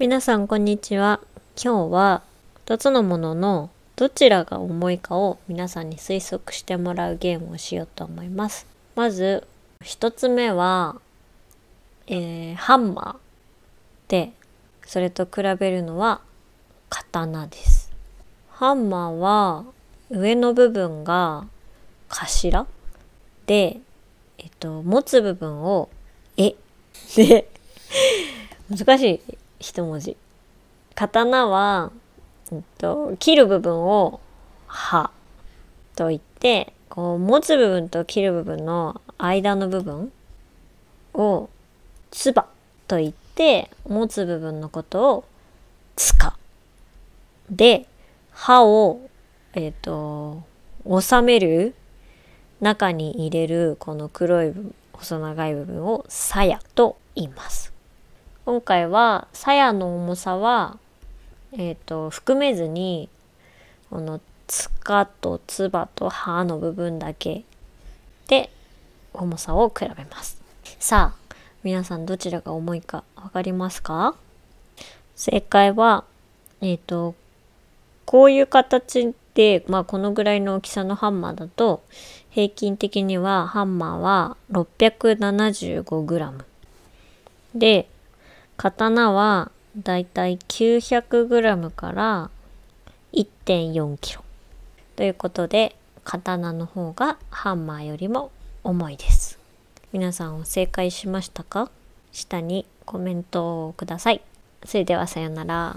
皆さんこんにちは今日は2つのもののどちらが重いかを皆さんに推測してもらうゲームをしようと思いますまず1つ目は、えー、ハンマーでそれと比べるのは刀ですハンマーは上の部分が頭で、えっと、持つ部分を絵 で難しい一文字刀は、えっと、切る部分を刃と言ってこう持つ部分と切る部分の間の部分を「つば」と言って持つ部分のことを「つか」で刃をえっ、と収める中に入れるこの黒い細長い部分を「さや」と言います。今回は鞘の重さは、えーと、含めずにこのつかとつばと歯の部分だけで重さを比べますさあ皆さんどちらが重いか分かりますか正解はえっ、ー、とこういう形で、まあ、このぐらいの大きさのハンマーだと平均的にはハンマーは 675g で刀はだいたい9 0 0グラムから 1.4kg ということで刀の方がハンマーよりも重いです皆さんは正解しましたか下にコメントをくださいそれではさようなら